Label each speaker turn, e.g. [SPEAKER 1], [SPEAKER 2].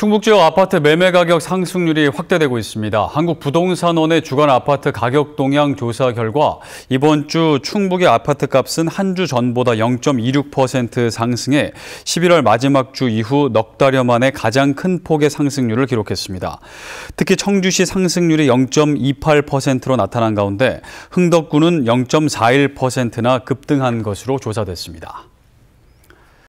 [SPEAKER 1] 충북 지역 아파트 매매 가격 상승률이 확대되고 있습니다. 한국부동산원의 주간 아파트 가격 동향 조사 결과 이번 주 충북의 아파트 값은 한 주 전보다 0.26% 상승해 11월 마지막 주 이후 넉 달여 만에 가장 큰 폭의 상승률을 기록했습니다. 특히 청주시 상승률이 0.28%로 나타난 가운데 흥덕구는 0.41%나 급등한 것으로 조사됐습니다.